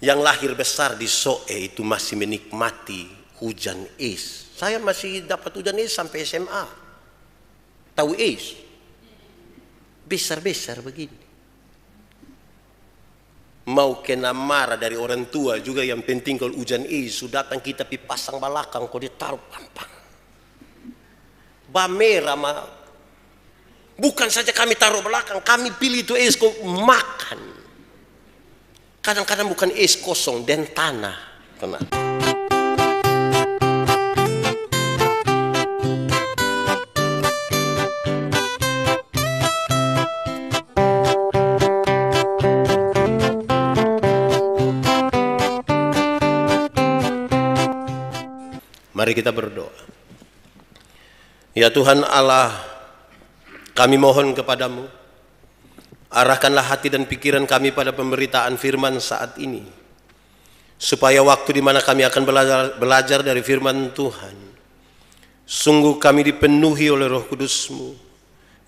yang lahir besar di Soe itu masih menikmati hujan es. Saya masih dapat hujan es sampai SMA. Tahu es? Besar-besar begini. Mau kena marah dari orang tua juga yang penting kalau hujan es sudah datang kita pasang belakang kau ditaruh pampang. Bamer mah bukan saja kami taruh belakang, kami pilih itu es kok makan. Kadang-kadang bukan es kosong dan tanah. kena Mari kita berdoa. Ya Tuhan Allah, kami mohon kepadamu, Arahkanlah hati dan pikiran kami pada pemberitaan firman saat ini. Supaya waktu di mana kami akan belajar, belajar dari firman Tuhan. Sungguh kami dipenuhi oleh roh kudusmu.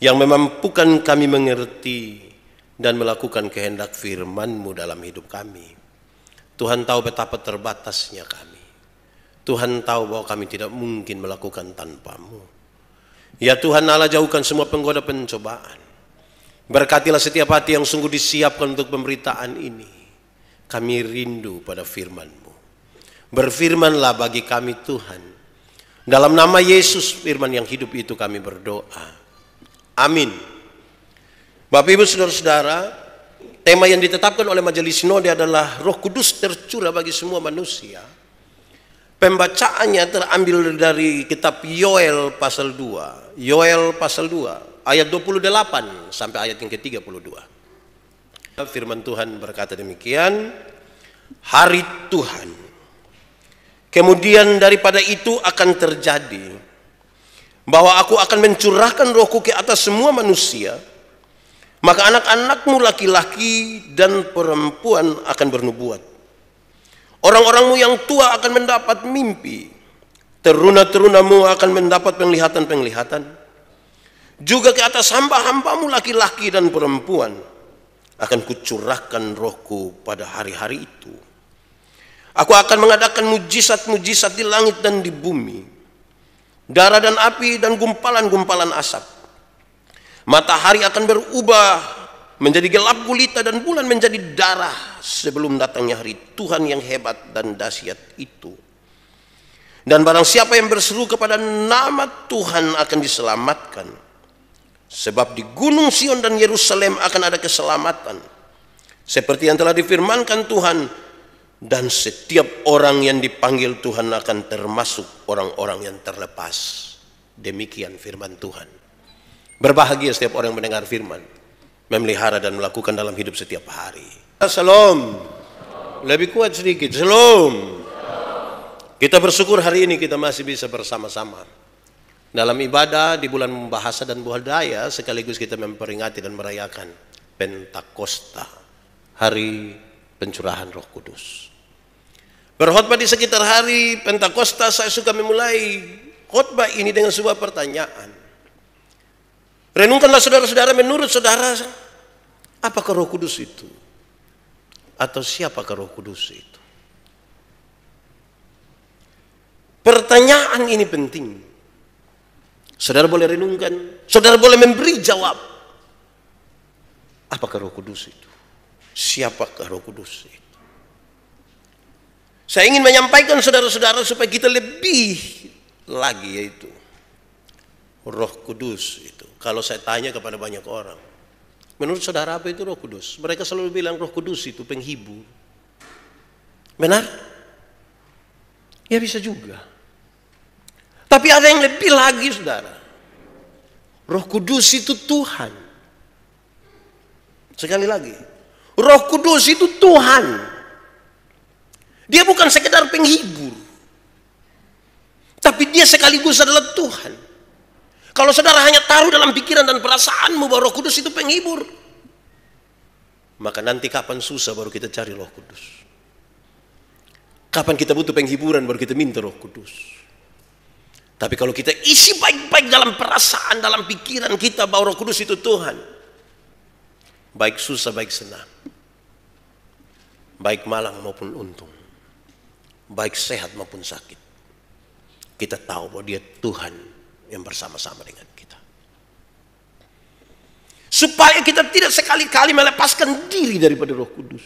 Yang memampukan kami mengerti dan melakukan kehendak firmanmu dalam hidup kami. Tuhan tahu betapa terbatasnya kami. Tuhan tahu bahwa kami tidak mungkin melakukan tanpamu. Ya Tuhan Allah jauhkan semua penggoda pencobaan Berkatilah setiap hati yang sungguh disiapkan untuk pemberitaan ini. Kami rindu pada firman-Mu. Berfirmanlah bagi kami Tuhan. Dalam nama Yesus firman yang hidup itu kami berdoa. Amin. Bapak Ibu Saudara-saudara, tema yang ditetapkan oleh Majelis Sinode adalah Roh Kudus tercurah bagi semua manusia. Pembacaannya terambil dari kitab Yoel pasal 2. Yoel pasal 2 ayat 28 sampai ayat yang ke-32. Firman Tuhan berkata demikian, hari Tuhan. Kemudian daripada itu akan terjadi bahwa aku akan mencurahkan rohku ke atas semua manusia, maka anak-anakmu laki-laki dan perempuan akan bernubuat. Orang-orangmu yang tua akan mendapat mimpi, teruna-terunamu akan mendapat penglihatan-penglihatan, juga ke atas hamba-hambamu laki-laki dan perempuan akan kucurahkan rohku pada hari-hari itu aku akan mengadakan mujizat-mujizat di langit dan di bumi darah dan api dan gumpalan-gumpalan asap matahari akan berubah menjadi gelap gulita dan bulan menjadi darah sebelum datangnya hari Tuhan yang hebat dan dahsyat itu dan barang siapa yang berseru kepada nama Tuhan akan diselamatkan Sebab di gunung Sion dan Yerusalem akan ada keselamatan. Seperti yang telah difirmankan Tuhan. Dan setiap orang yang dipanggil Tuhan akan termasuk orang-orang yang terlepas. Demikian firman Tuhan. Berbahagia setiap orang yang mendengar firman. Memelihara dan melakukan dalam hidup setiap hari. Salam. Lebih kuat sedikit. Salam. Kita bersyukur hari ini kita masih bisa bersama-sama. Dalam ibadah di bulan bahasa dan buah daya sekaligus kita memperingati dan merayakan Pentakosta, hari pencurahan Roh Kudus. Berkhotbah di sekitar hari Pentakosta saya suka memulai khotbah ini dengan sebuah pertanyaan. Renungkanlah saudara-saudara menurut saudara apakah Roh Kudus itu? Atau siapakah Roh Kudus itu? Pertanyaan ini penting. Saudara boleh renungkan, saudara boleh memberi jawab. Apakah Roh Kudus itu? Siapakah Roh Kudus itu? Saya ingin menyampaikan saudara-saudara supaya kita lebih lagi yaitu Roh Kudus itu. Kalau saya tanya kepada banyak orang, menurut saudara apa itu Roh Kudus? Mereka selalu bilang Roh Kudus itu penghibur. Benar? Ya bisa juga. Tapi ada yang lebih lagi saudara. Roh Kudus itu Tuhan. Sekali lagi. Roh Kudus itu Tuhan. Dia bukan sekedar penghibur. Tapi dia sekaligus adalah Tuhan. Kalau saudara hanya taruh dalam pikiran dan perasaanmu bahwa roh kudus itu penghibur. Maka nanti kapan susah baru kita cari roh kudus. Kapan kita butuh penghiburan baru kita minta roh kudus. Tapi kalau kita isi baik-baik dalam perasaan, dalam pikiran kita bahwa Roh Kudus itu Tuhan. Baik susah, baik senang. Baik malang maupun untung. Baik sehat maupun sakit. Kita tahu bahwa dia Tuhan yang bersama-sama dengan kita. Supaya kita tidak sekali-kali melepaskan diri daripada roh kudus.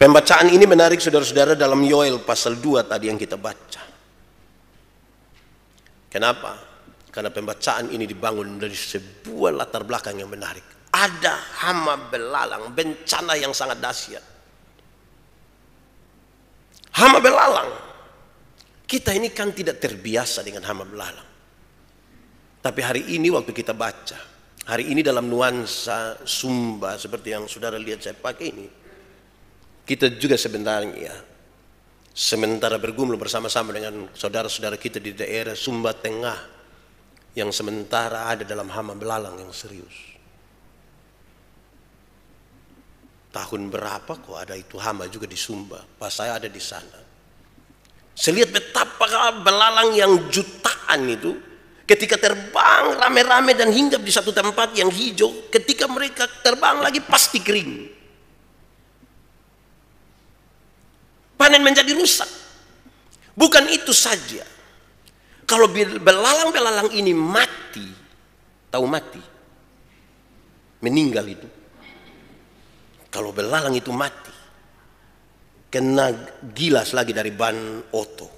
Pembacaan ini menarik saudara-saudara dalam Yoel pasal 2 tadi yang kita baca. Kenapa? Karena pembacaan ini dibangun dari sebuah latar belakang yang menarik. Ada hama belalang, bencana yang sangat dahsyat. Hama belalang. Kita ini kan tidak terbiasa dengan hama belalang. Tapi hari ini waktu kita baca, hari ini dalam nuansa Sumba seperti yang saudara lihat saya pakai ini, kita juga sebentar, ya, sementara bergumul bersama-sama dengan saudara-saudara kita di daerah Sumba Tengah yang sementara ada dalam hama belalang yang serius. Tahun berapa kok ada itu hama juga di Sumba? Pas saya ada di sana. Saya lihat betapa belalang yang jutaan itu ketika terbang rame-rame dan hinggap di satu tempat yang hijau, ketika mereka terbang lagi pasti kering. panen menjadi rusak. Bukan itu saja. Kalau belalang-belalang ini mati, tahu mati, meninggal itu. Kalau belalang itu mati, kena gilas lagi dari ban oto,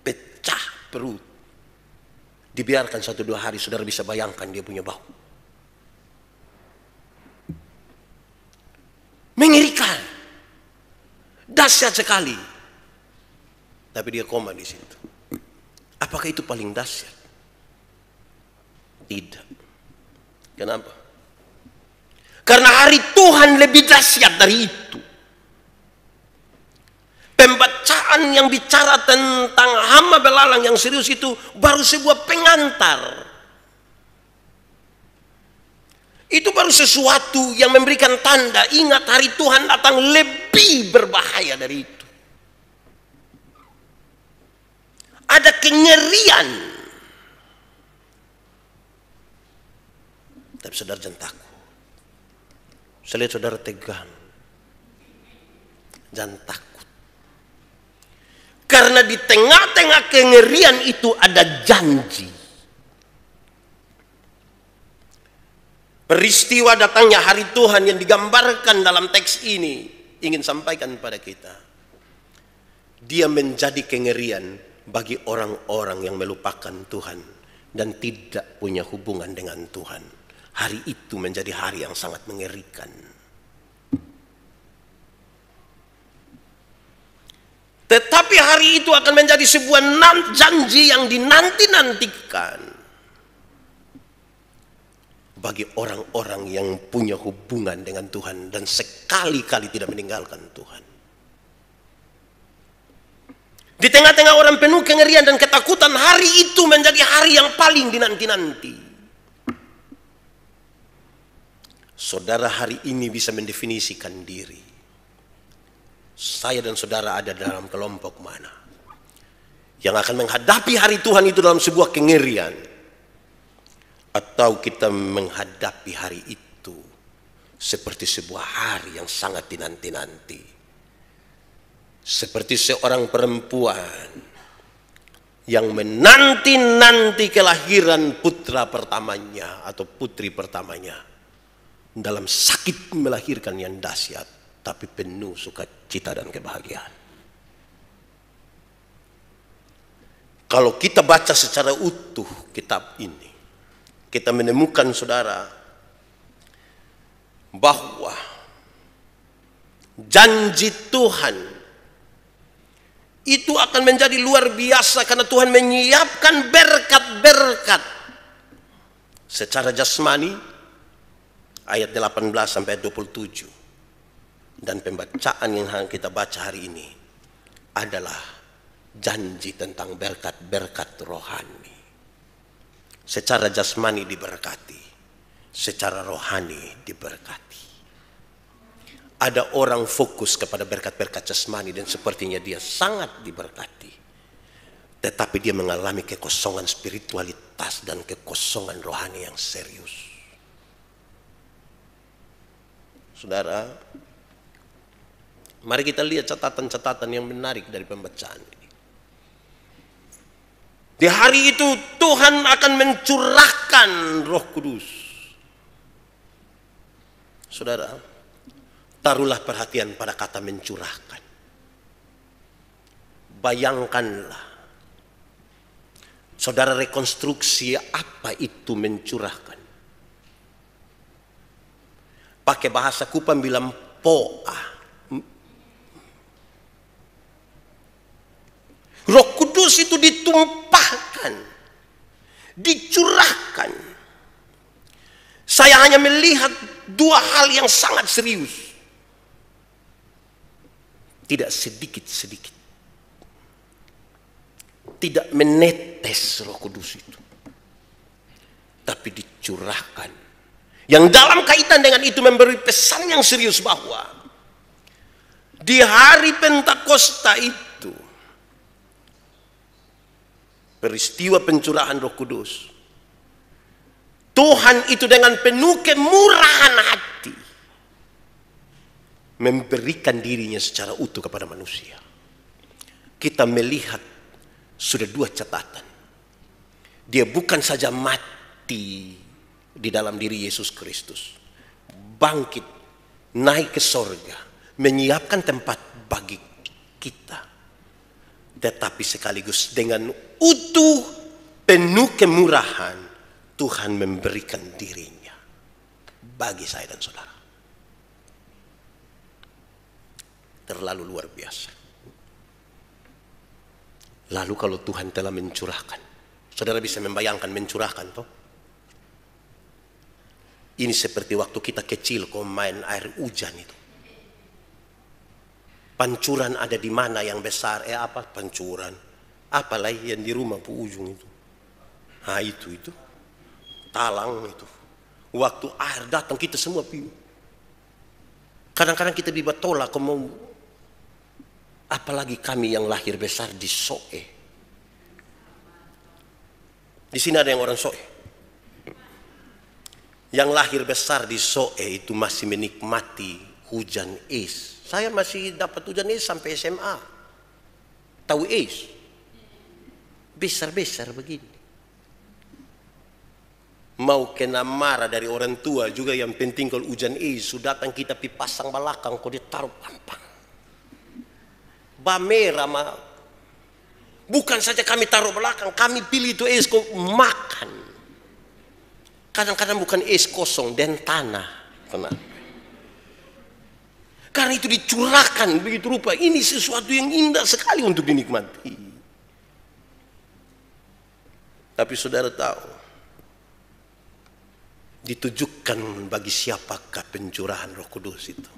pecah perut. Dibiarkan satu dua hari, saudara bisa bayangkan dia punya bau. Mengerikan. Dahsyat sekali. Tapi dia koma di situ. Apakah itu paling dahsyat? Tidak. Kenapa? Karena hari Tuhan lebih dahsyat dari itu. Pembacaan yang bicara tentang hama belalang yang serius itu baru sebuah pengantar Itu baru sesuatu yang memberikan tanda. Ingat hari Tuhan datang lebih berbahaya dari itu. Ada kengerian. Tapi saudara takut. Saya lihat saudara tegang. Jangan takut. Karena di tengah-tengah kengerian itu ada janji Peristiwa datangnya hari Tuhan yang digambarkan dalam teks ini ingin sampaikan pada kita. Dia menjadi kengerian bagi orang-orang yang melupakan Tuhan dan tidak punya hubungan dengan Tuhan. Hari itu menjadi hari yang sangat mengerikan. Tetapi hari itu akan menjadi sebuah janji yang dinanti-nantikan bagi orang-orang yang punya hubungan dengan Tuhan dan sekali-kali tidak meninggalkan Tuhan. Di tengah-tengah orang penuh kengerian dan ketakutan, hari itu menjadi hari yang paling dinanti-nanti. Saudara hari ini bisa mendefinisikan diri. Saya dan saudara ada dalam kelompok mana? Yang akan menghadapi hari Tuhan itu dalam sebuah kengerian atau kita menghadapi hari itu seperti sebuah hari yang sangat dinanti-nanti. Seperti seorang perempuan yang menanti-nanti kelahiran putra pertamanya atau putri pertamanya dalam sakit melahirkan yang dahsyat tapi penuh sukacita dan kebahagiaan. Kalau kita baca secara utuh kitab ini, kita menemukan saudara bahwa janji Tuhan itu akan menjadi luar biasa karena Tuhan menyiapkan berkat-berkat secara jasmani ayat 18 sampai 27 dan pembacaan yang kita baca hari ini adalah janji tentang berkat-berkat rohani. Secara jasmani diberkati, secara rohani diberkati. Ada orang fokus kepada berkat-berkat jasmani dan sepertinya dia sangat diberkati. Tetapi dia mengalami kekosongan spiritualitas dan kekosongan rohani yang serius. Saudara, mari kita lihat catatan-catatan yang menarik dari pembacaan ini. Di hari itu Tuhan akan mencurahkan Roh Kudus. Saudara, taruhlah perhatian pada kata mencurahkan. Bayangkanlah. Saudara rekonstruksi apa itu mencurahkan. Pakai bahasa Kupang bilang poa. Roh Kudus itu ditumpah dicurahkan. dicurahkan. Saya hanya melihat dua hal yang sangat serius. Tidak sedikit-sedikit. Tidak menetes roh kudus itu. Tapi dicurahkan. Yang dalam kaitan dengan itu memberi pesan yang serius bahwa di hari Pentakosta itu peristiwa pencurahan Roh Kudus. Tuhan itu dengan penuh kemurahan hati memberikan dirinya secara utuh kepada manusia. Kita melihat sudah dua catatan. Dia bukan saja mati di dalam diri Yesus Kristus. Bangkit, naik ke sorga, menyiapkan tempat bagi kita tetapi sekaligus dengan utuh penuh kemurahan Tuhan memberikan dirinya bagi saya dan saudara. Terlalu luar biasa. Lalu kalau Tuhan telah mencurahkan, saudara bisa membayangkan mencurahkan toh? Ini seperti waktu kita kecil kok main air hujan itu pancuran ada di mana yang besar eh apa pancuran apalah yang di rumah bu ujung itu nah itu itu talang itu waktu air datang kita semua pi kadang-kadang kita bisa tolak mau apalagi kami yang lahir besar di Soe di sini ada yang orang Soe yang lahir besar di Soe itu masih menikmati hujan es saya masih dapat ujian ini sampai SMA. Tahu is. Besar-besar begini. Mau kena marah dari orang tua juga yang penting kalau hujan is sudah datang kita pasang belakang kau ditaruh pampang. Bamera mah bukan saja kami taruh belakang, kami pilih itu es kok makan. Kadang-kadang bukan es kosong dan tanah. Kenapa? Karena itu dicurahkan begitu rupa. Ini sesuatu yang indah sekali untuk dinikmati. Tapi saudara tahu, ditujukan bagi siapakah pencurahan roh kudus itu.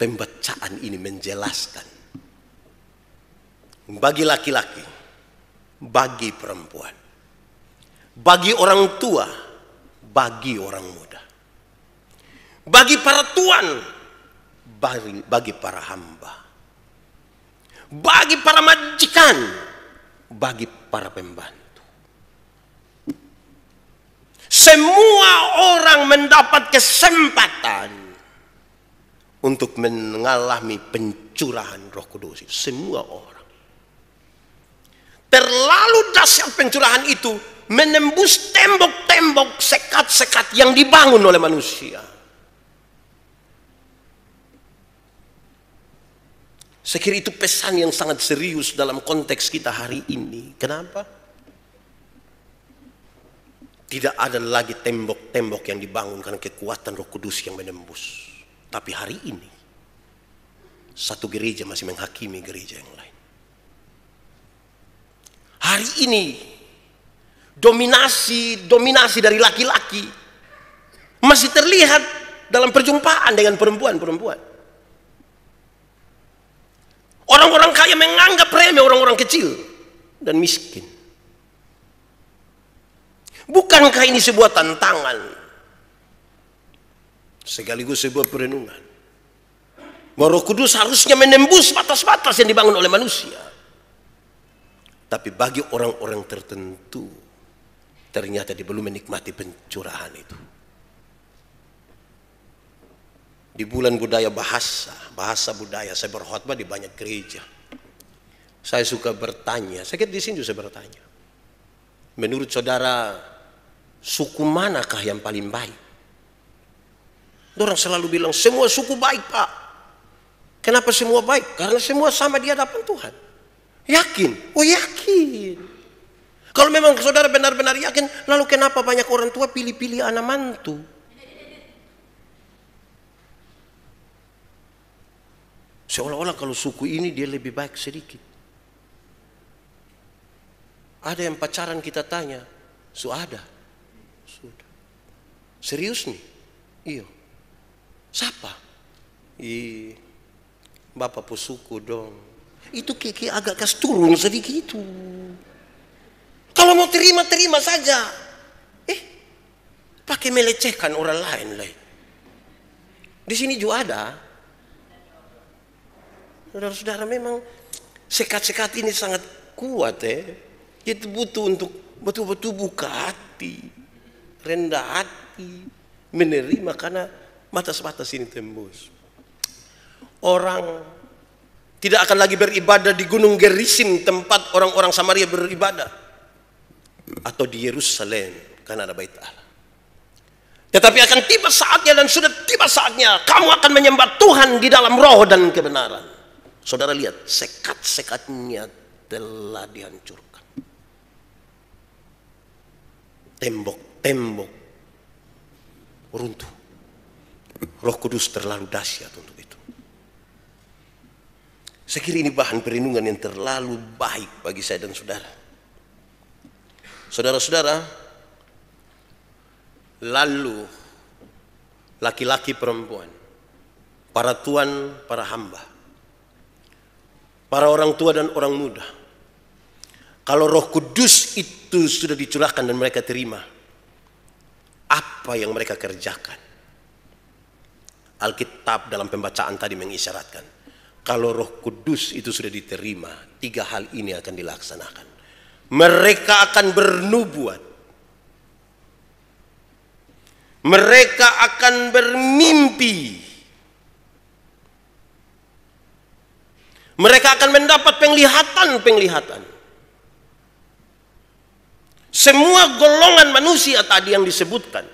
Pembacaan ini menjelaskan. Bagi laki-laki, bagi perempuan, bagi orang tua, bagi orang muda. Bagi para tuan, bagi, bagi para hamba, bagi para majikan, bagi para pembantu. Semua orang mendapat kesempatan untuk mengalami pencurahan Roh Kudus. Semua orang. Terlalu dahsyat pencurahan itu menembus tembok-tembok sekat-sekat yang dibangun oleh manusia Saya kira itu pesan yang sangat serius dalam konteks kita hari ini. Kenapa? Tidak ada lagi tembok-tembok yang dibangun karena kekuatan roh kudus yang menembus. Tapi hari ini, satu gereja masih menghakimi gereja yang lain. Hari ini, dominasi-dominasi dari laki-laki masih terlihat dalam perjumpaan dengan perempuan-perempuan. Orang-orang kaya menganggap remeh orang-orang kecil dan miskin. Bukankah ini sebuah tantangan? Sekaligus sebuah perenungan. Bahwa roh kudus harusnya menembus batas-batas yang dibangun oleh manusia. Tapi bagi orang-orang tertentu, ternyata dia belum menikmati pencurahan itu di bulan budaya bahasa, bahasa budaya. Saya berkhotbah di banyak gereja. Saya suka bertanya, saya kira di sini juga saya bertanya. Menurut saudara, suku manakah yang paling baik? Orang selalu bilang, semua suku baik pak. Kenapa semua baik? Karena semua sama di hadapan Tuhan. Yakin? Oh yakin. Kalau memang saudara benar-benar yakin, lalu kenapa banyak orang tua pilih-pilih anak mantu? Seolah-olah kalau suku ini dia lebih baik sedikit. Ada yang pacaran kita tanya, sudah, Sudah. Serius nih? Iya. Siapa? Iya, Bapak pusuku dong. Itu kiki agak kas turun sedikit itu. Kalau mau terima, terima saja. Eh, pakai melecehkan orang lain lah. Di sini juga ada Saudara-saudara memang sekat-sekat ini sangat kuat ya. Itu butuh untuk betul-betul buka hati, rendah hati, menerima karena mata batas ini tembus. Orang tidak akan lagi beribadah di Gunung Gerisim tempat orang-orang Samaria beribadah atau di Yerusalem karena ada bait Allah. Tetapi akan tiba saatnya dan sudah tiba saatnya kamu akan menyembah Tuhan di dalam roh dan kebenaran. Saudara lihat, sekat-sekatnya telah dihancurkan. Tembok-tembok runtuh. Roh Kudus terlalu dahsyat untuk itu. Saya ini bahan perlindungan yang terlalu baik bagi saya dan saudara. Saudara-saudara, lalu laki-laki perempuan, para tuan, para hamba, para orang tua dan orang muda. Kalau Roh Kudus itu sudah dicurahkan dan mereka terima, apa yang mereka kerjakan? Alkitab dalam pembacaan tadi mengisyaratkan, kalau Roh Kudus itu sudah diterima, tiga hal ini akan dilaksanakan. Mereka akan bernubuat. Mereka akan bermimpi Mereka akan mendapat penglihatan-penglihatan. Semua golongan manusia tadi yang disebutkan.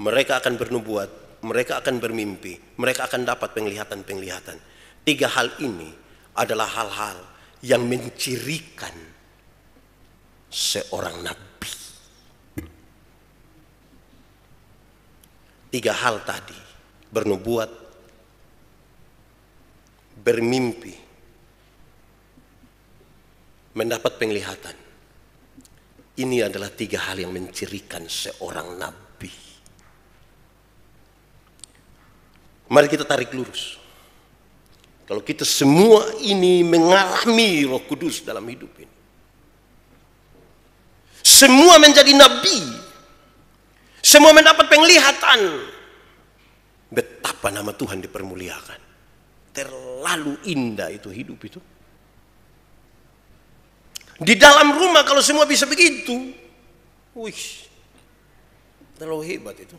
Mereka akan bernubuat, mereka akan bermimpi, mereka akan dapat penglihatan-penglihatan. Tiga hal ini adalah hal-hal yang mencirikan seorang nabi. Tiga hal tadi, bernubuat, bermimpi mendapat penglihatan. Ini adalah tiga hal yang mencirikan seorang nabi. Mari kita tarik lurus. Kalau kita semua ini mengalami Roh Kudus dalam hidup ini. Semua menjadi nabi. Semua mendapat penglihatan. Betapa nama Tuhan dipermuliakan. Terlalu indah itu hidup itu. Di dalam rumah kalau semua bisa begitu, wih, terlalu hebat itu.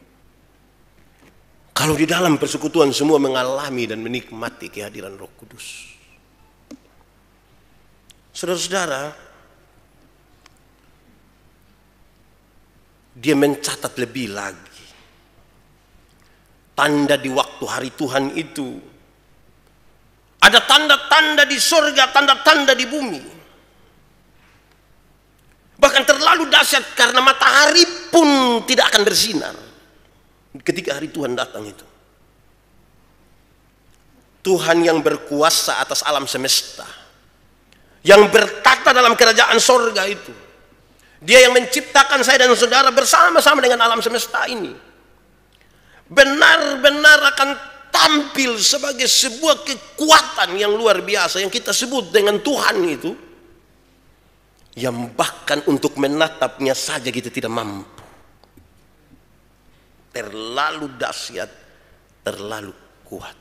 Kalau di dalam persekutuan semua mengalami dan menikmati kehadiran Roh Kudus. Saudara-saudara, dia mencatat lebih lagi. Tanda di waktu hari Tuhan itu ada tanda-tanda di surga, tanda-tanda di bumi. Bahkan terlalu dahsyat karena matahari pun tidak akan bersinar. Ketika hari Tuhan datang itu. Tuhan yang berkuasa atas alam semesta. Yang bertata dalam kerajaan sorga itu. Dia yang menciptakan saya dan saudara bersama-sama dengan alam semesta ini. Benar-benar akan tampil sebagai sebuah kekuatan yang luar biasa yang kita sebut dengan Tuhan itu yang bahkan untuk menatapnya saja kita tidak mampu terlalu dahsyat terlalu kuat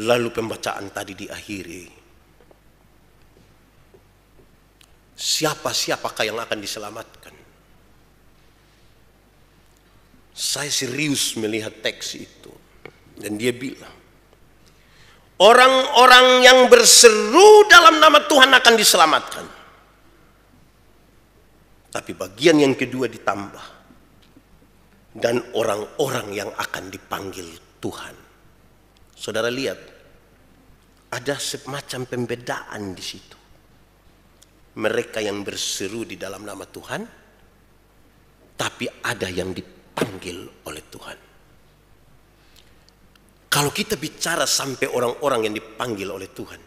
lalu pembacaan tadi diakhiri siapa-siapakah yang akan diselamatkan Saya serius melihat teks itu. Dan dia bilang, orang-orang yang berseru dalam nama Tuhan akan diselamatkan. Tapi bagian yang kedua ditambah. Dan orang-orang yang akan dipanggil Tuhan. Saudara lihat, ada semacam pembedaan di situ. Mereka yang berseru di dalam nama Tuhan, tapi ada yang dipanggil dipanggil oleh Tuhan. Kalau kita bicara sampai orang-orang yang dipanggil oleh Tuhan,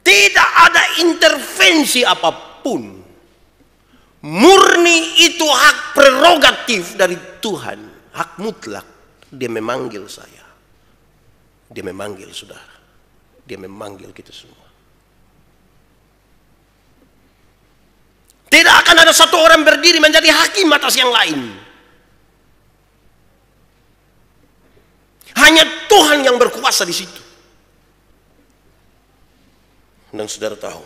tidak ada intervensi apapun. Murni itu hak prerogatif dari Tuhan, hak mutlak. Dia memanggil saya. Dia memanggil saudara. Dia memanggil kita semua. Tidak akan ada satu orang berdiri menjadi hakim atas yang lain. Hanya Tuhan yang berkuasa di situ. Dan saudara tahu,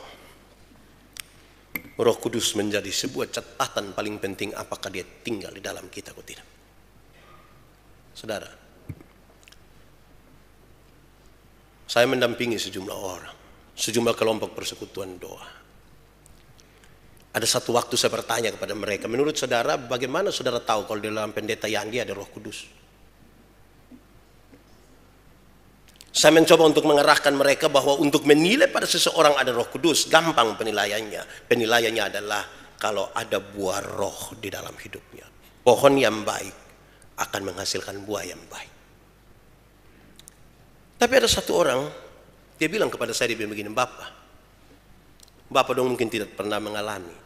Roh Kudus menjadi sebuah catatan paling penting apakah dia tinggal di dalam kita atau tidak. Saudara, saya mendampingi sejumlah orang, sejumlah kelompok persekutuan doa ada satu waktu saya bertanya kepada mereka, menurut saudara bagaimana saudara tahu kalau di dalam pendeta Yandi ada roh kudus? Saya mencoba untuk mengerahkan mereka bahwa untuk menilai pada seseorang ada roh kudus, gampang penilaiannya. Penilaiannya adalah kalau ada buah roh di dalam hidupnya. Pohon yang baik akan menghasilkan buah yang baik. Tapi ada satu orang, dia bilang kepada saya, dia bilang begini, Bapak, Bapak dong mungkin tidak pernah mengalami.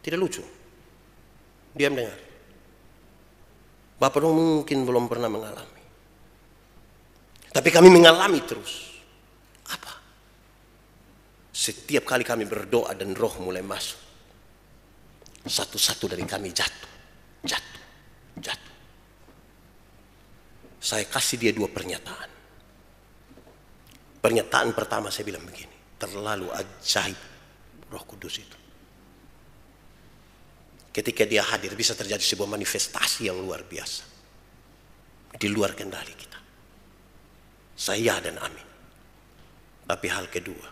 Tidak lucu. Dia mendengar. Bapak dong mungkin belum pernah mengalami. Tapi kami mengalami terus. Apa? Setiap kali kami berdoa dan roh mulai masuk. Satu-satu dari kami jatuh. Jatuh. Jatuh. Saya kasih dia dua pernyataan. Pernyataan pertama saya bilang begini. Terlalu ajaib roh kudus itu ketika dia hadir bisa terjadi sebuah manifestasi yang luar biasa. Di luar kendali kita. Saya ya dan amin. Tapi hal kedua,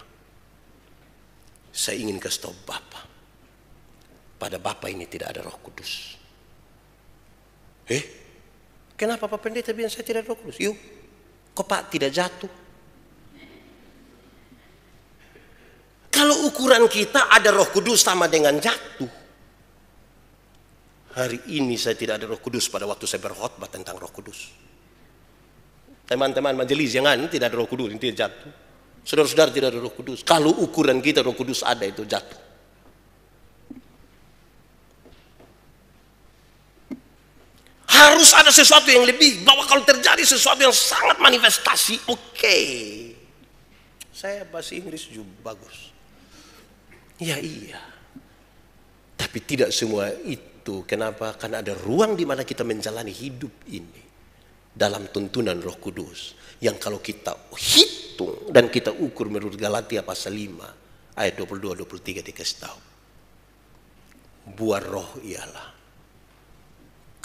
saya ingin kasih tahu Bapak. Pada Bapak ini tidak ada roh kudus. Eh, kenapa Pak Pendeta bilang saya tidak ada roh kudus? Yuk, kok Pak tidak jatuh? Kalau ukuran kita ada roh kudus sama dengan jatuh. Hari ini saya tidak ada roh kudus pada waktu saya berkhotbah tentang roh kudus. Teman-teman majelis jangan tidak ada roh kudus, ini jatuh. Saudara-saudara tidak ada roh kudus. Kalau ukuran kita roh kudus ada itu jatuh. Harus ada sesuatu yang lebih. Bahwa kalau terjadi sesuatu yang sangat manifestasi, oke. Okay. Saya bahasa Inggris juga bagus. Ya iya. Tapi tidak semua itu itu. Kenapa? Karena ada ruang di mana kita menjalani hidup ini dalam tuntunan Roh Kudus yang kalau kita hitung dan kita ukur menurut Galatia pasal 5 ayat 22 23 dikasih tahu. Buah roh ialah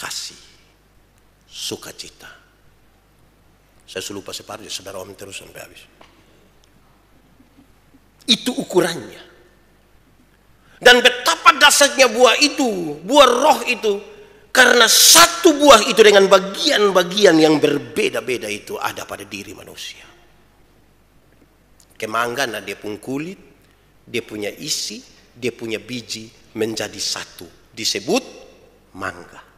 kasih, sukacita. Saya selalu lupa separuh, saudara om terus sampai habis. Itu ukurannya. Dan betapa dasarnya buah itu, buah roh itu. Karena satu buah itu dengan bagian-bagian yang berbeda-beda itu ada pada diri manusia. Kemangga nah dia pun kulit, dia punya isi, dia punya biji menjadi satu. Disebut mangga.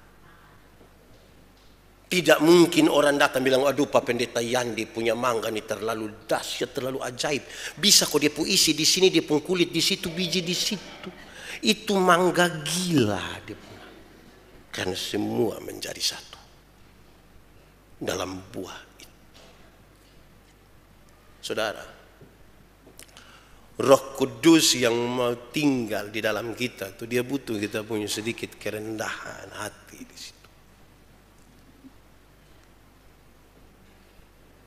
Tidak mungkin orang datang bilang, aduh Pak Pendeta Yandi punya mangga ini terlalu dahsyat, terlalu ajaib. Bisa kok dia puisi di sini, dia pun kulit di situ, biji di situ. Itu mangga gila dia punya. Karena semua menjadi satu. Dalam buah itu. Saudara, roh kudus yang mau tinggal di dalam kita tuh dia butuh kita punya sedikit kerendahan hati di situ.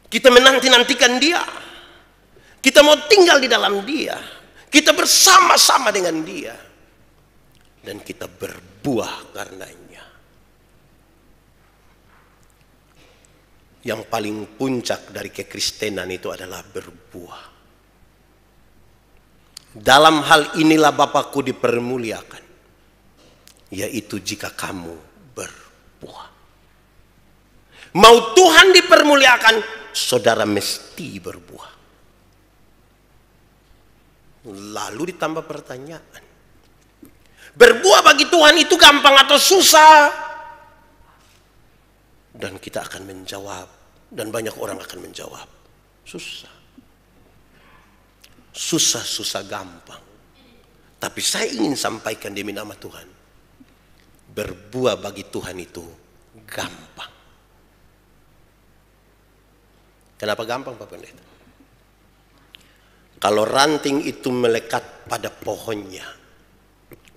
Kita menanti-nantikan dia. Kita mau tinggal di dalam dia. Kita bersama-sama dengan dia. Dan kita berbuah karenanya. Yang paling puncak dari kekristenan itu adalah berbuah. Dalam hal inilah Bapakku dipermuliakan. Yaitu jika kamu berbuah. Mau Tuhan dipermuliakan, saudara mesti berbuah. Lalu ditambah pertanyaan. Berbuah bagi Tuhan itu gampang atau susah? Dan kita akan menjawab. Dan banyak orang akan menjawab. Susah. Susah-susah gampang. Tapi saya ingin sampaikan demi nama Tuhan. Berbuah bagi Tuhan itu gampang. Kenapa gampang Pak Pendeta? Kalau ranting itu melekat pada pohonnya,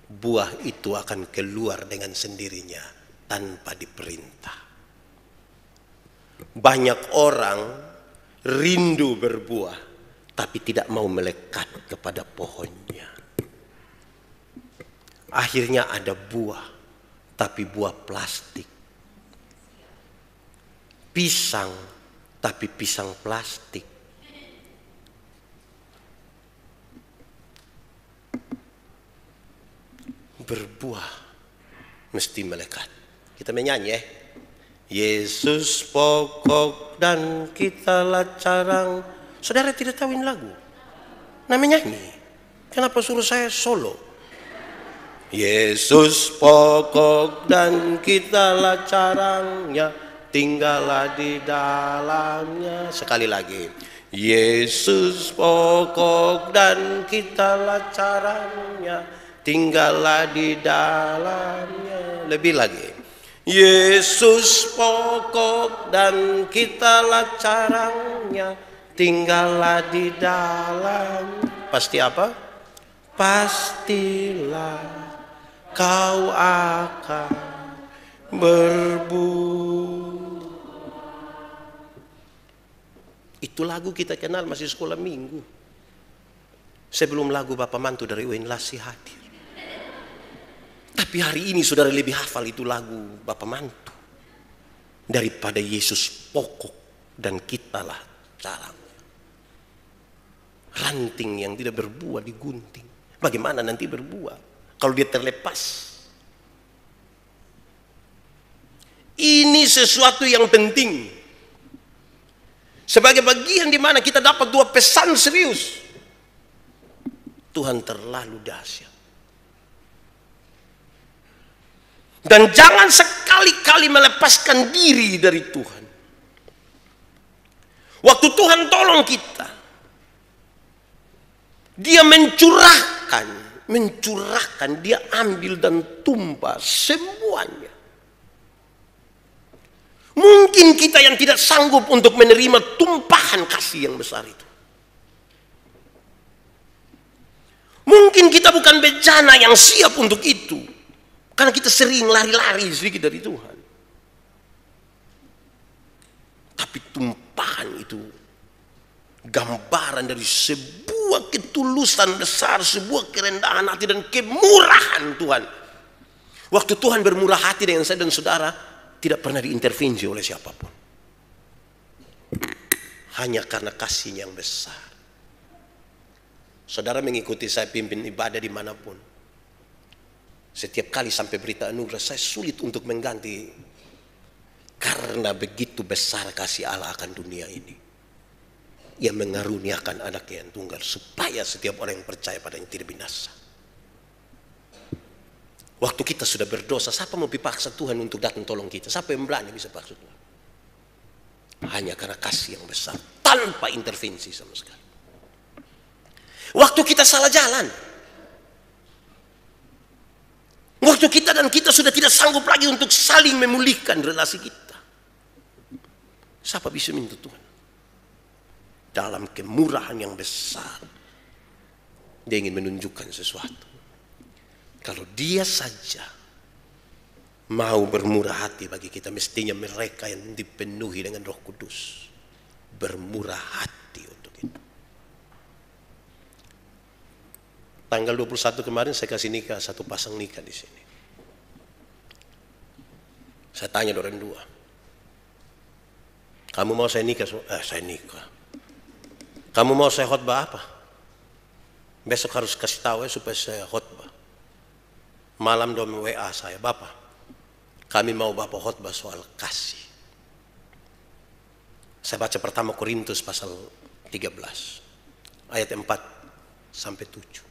buah itu akan keluar dengan sendirinya tanpa diperintah. Banyak orang rindu berbuah, tapi tidak mau melekat kepada pohonnya. Akhirnya ada buah, tapi buah plastik. Pisang tapi pisang plastik. Berbuah mesti melekat. Kita menyanyi ya. Eh? Yesus pokok dan kita lacarang. Saudara tidak tahuin lagu. Namanya nyanyi. Kenapa suruh saya solo? Yesus pokok dan kita carangnya tinggallah di dalamnya sekali lagi Yesus pokok dan kitalah caranya tinggallah di dalamnya lebih lagi Yesus pokok dan kitalah caranya tinggallah di dalam pasti apa pastilah kau akan berbuah Itu lagu kita kenal masih sekolah minggu. Sebelum lagu Bapak Mantu dari Uin Lasi hadir. Tapi hari ini saudara lebih hafal itu lagu Bapak Mantu. Daripada Yesus pokok dan kitalah dalam Ranting yang tidak berbuah digunting. Bagaimana nanti berbuah? Kalau dia terlepas. Ini sesuatu yang penting. Sebagai bagian di mana kita dapat dua pesan serius. Tuhan terlalu dahsyat. Dan jangan sekali-kali melepaskan diri dari Tuhan. Waktu Tuhan tolong kita, dia mencurahkan, mencurahkan, dia ambil dan tumpah semuanya. Mungkin kita yang tidak sanggup untuk menerima tumpahan kasih yang besar itu. Mungkin kita bukan bejana yang siap untuk itu. Karena kita sering lari-lari sedikit dari Tuhan. Tapi tumpahan itu gambaran dari sebuah ketulusan besar, sebuah kerendahan hati dan kemurahan Tuhan. Waktu Tuhan bermurah hati dengan saya dan saudara, tidak pernah diintervensi oleh siapapun. Hanya karena kasihnya yang besar. Saudara mengikuti saya pimpin ibadah dimanapun. Setiap kali sampai berita anugerah, saya sulit untuk mengganti. Karena begitu besar kasih Allah akan dunia ini. yang mengaruniakan anak yang tunggal supaya setiap orang yang percaya padanya tidak binasa. Waktu kita sudah berdosa, siapa mau dipaksa Tuhan untuk datang tolong kita? Siapa yang berani bisa paksa Tuhan? Hanya karena kasih yang besar, tanpa intervensi sama sekali. Waktu kita salah jalan, waktu kita dan kita sudah tidak sanggup lagi untuk saling memulihkan relasi kita, siapa bisa minta Tuhan? Dalam kemurahan yang besar, dia ingin menunjukkan sesuatu. Kalau dia saja mau bermurah hati bagi kita, mestinya mereka yang dipenuhi dengan roh kudus. Bermurah hati untuk itu. Tanggal 21 kemarin saya kasih nikah, satu pasang nikah di sini. Saya tanya orang dua. Kamu mau saya nikah? Eh, saya nikah. Kamu mau saya khotbah apa? Besok harus kasih tahu ya supaya saya khotbah malam domi WA saya, Bapak, kami mau Bapak khotbah soal kasih. Saya baca pertama Korintus pasal 13, ayat 4 sampai 7.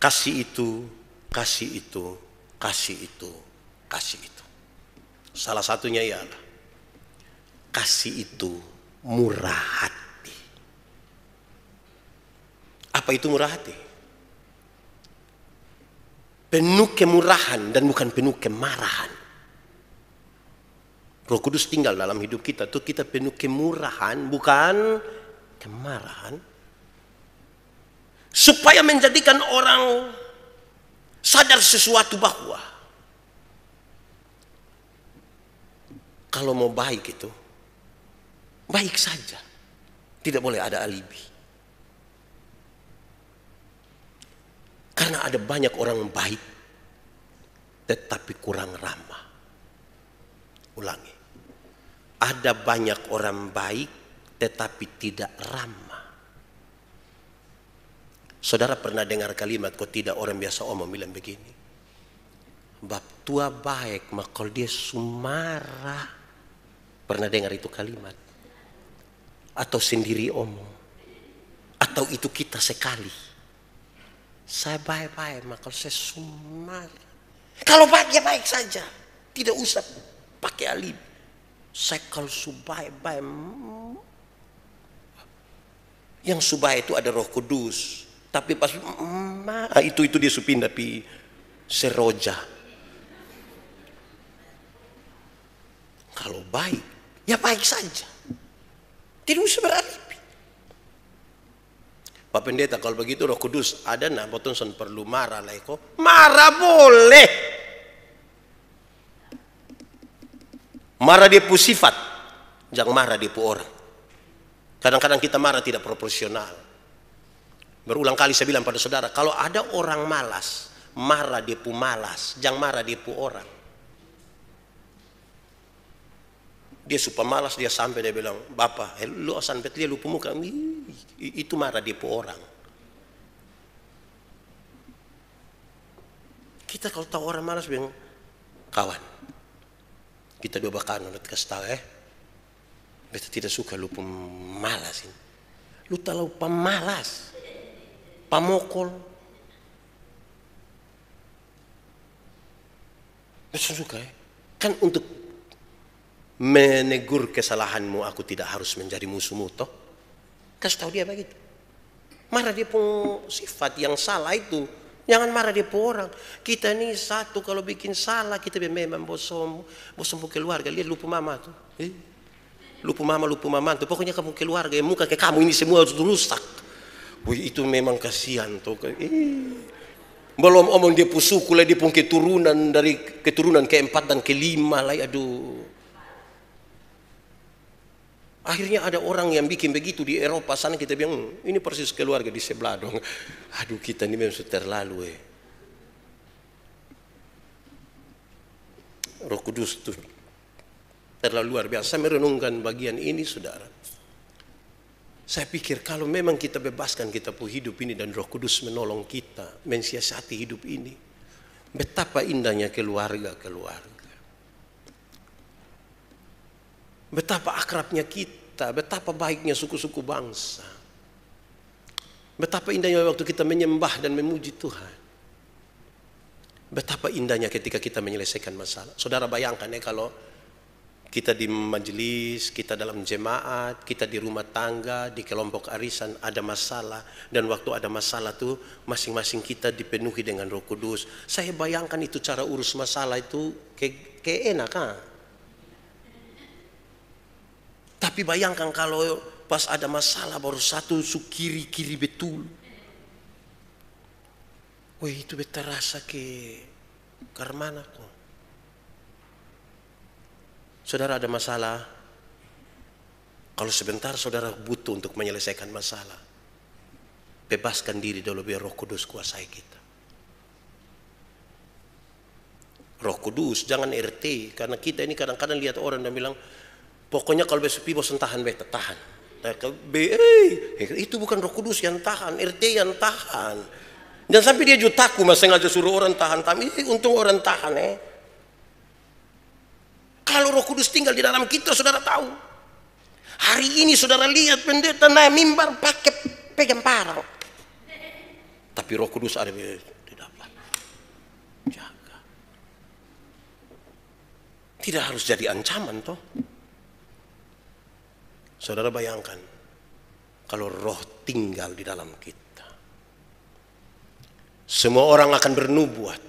Kasih itu, kasih itu, kasih itu, kasih itu. Salah satunya ialah, kasih itu murah hati. Apa itu murah hati? penuh kemurahan dan bukan penuh kemarahan. Roh Kudus tinggal dalam hidup kita tuh kita penuh kemurahan bukan kemarahan. Supaya menjadikan orang sadar sesuatu bahwa kalau mau baik itu baik saja. Tidak boleh ada alibi. Karena ada banyak orang baik, tetapi kurang ramah. Ulangi. Ada banyak orang baik, tetapi tidak ramah. Saudara pernah dengar kalimat, kok tidak orang biasa omong bilang begini. Bab tua baik, makol dia sumara. Pernah dengar itu kalimat? Atau sendiri omong? Atau itu kita sekali? Saya baik-baik, maka saya sumar. Mm. Mm, nah, ah, kalau baik, ya baik saja. Tidak usah pakai alim. Saya kalau subai baik yang subai itu ada roh kudus. Tapi pas itu itu dia supin tapi seroja. Kalau baik, ya baik saja. Tidak usah berat. Pak Pendeta kalau begitu roh kudus ada nah potong sen perlu marah lah ikut Marah boleh. Marah dia pu sifat. Jangan marah dia pu orang. Kadang-kadang kita marah tidak proporsional. Berulang kali saya bilang pada saudara, kalau ada orang malas, marah dia pu malas, jangan marah dia pu orang. Dia super malas, dia sampai dia bilang, Bapak, lu asan betlia lu pemuka, itu marah depo orang. Kita kalau tahu orang malas bilang, kawan, kita dua bakaran untuk kasih tahu eh. kita tidak suka lu pemalas ini. Lu tahu pemalas, pamokol. Kita suka eh. Kan untuk menegur kesalahanmu aku tidak harus menjadi musuhmu toh Kasih tahu dia begitu. Marah dia pun sifat yang salah itu. Jangan marah dia pun orang. Kita ini satu kalau bikin salah kita memang bosom bosom keluarga. Lihat lupa mama tuh. Eh? Lupa mama, lupa mama tuh. Pokoknya kamu keluarga, yang muka kayak kamu ini semua harus rusak. Wih, itu memang kasihan tuh. Eh. Belum omong dia pun suku lah, dia pun keturunan dari keturunan keempat dan kelima lah. Aduh. Akhirnya ada orang yang bikin begitu di Eropa sana kita bilang hmm, ini persis keluarga di sebelah dong. Aduh kita ini memang sudah terlalu eh. Roh Kudus itu terlalu luar biasa merenungkan bagian ini saudara. Saya pikir kalau memang kita bebaskan kita pun hidup ini dan Roh Kudus menolong kita mensiasati hidup ini. Betapa indahnya keluarga-keluarga. Betapa akrabnya kita, betapa baiknya suku-suku bangsa. Betapa indahnya waktu kita menyembah dan memuji Tuhan. Betapa indahnya ketika kita menyelesaikan masalah. Saudara bayangkan ya kalau kita di majelis, kita dalam jemaat, kita di rumah tangga, di kelompok arisan ada masalah dan waktu ada masalah tuh masing-masing kita dipenuhi dengan Roh Kudus. Saya bayangkan itu cara urus masalah itu kayak, kayak enak kan? Tapi bayangkan kalau pas ada masalah baru satu su kiri-kiri betul. Wih itu betul rasa ke karmana kok. Saudara ada masalah, kalau sebentar saudara butuh untuk menyelesaikan masalah, bebaskan diri dulu biar roh kudus kuasai kita. Roh kudus, jangan RT, karena kita ini kadang-kadang lihat orang dan bilang, Pokoknya kalau besok pibo sentahan beta tahan. Be, nah, eh, eh, itu bukan Roh Kudus yang tahan, RT yang tahan. Dan sampai dia jutaku masih ngajak suruh orang tahan Tapi Eh, untung orang tahan eh. Kalau Roh Kudus tinggal di dalam kita, saudara tahu. Hari ini saudara lihat pendeta naik mimbar pakai pegang parang. Tapi Roh Kudus ada eh, di dalam. Jaga. Tidak harus jadi ancaman toh. Saudara bayangkan, kalau roh tinggal di dalam kita. Semua orang akan bernubuat,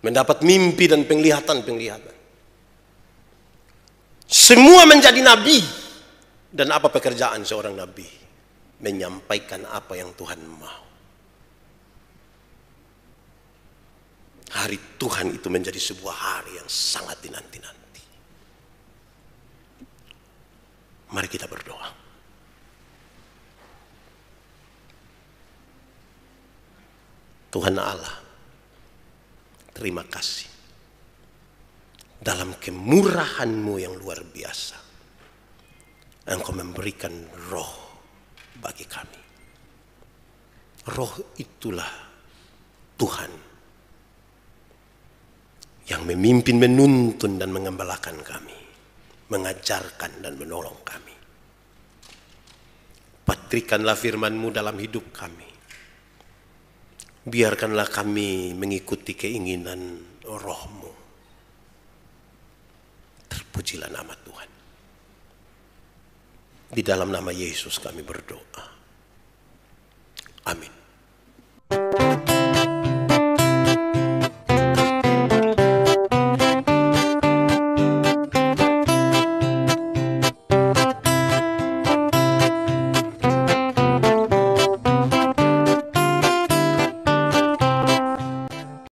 mendapat mimpi dan penglihatan-penglihatan. Semua menjadi nabi. Dan apa pekerjaan seorang nabi? Menyampaikan apa yang Tuhan mau. Hari Tuhan itu menjadi sebuah hari yang sangat dinanti-nanti. Mari kita berdoa. Tuhan Allah, terima kasih. Dalam kemurahanMu yang luar biasa, Engkau memberikan roh bagi kami. Roh itulah Tuhan yang memimpin, menuntun, dan mengembalakan kami mengajarkan dan menolong kami. Patrikanlah firman-Mu dalam hidup kami. Biarkanlah kami mengikuti keinginan rohmu. Terpujilah nama Tuhan. Di dalam nama Yesus kami berdoa. Amin.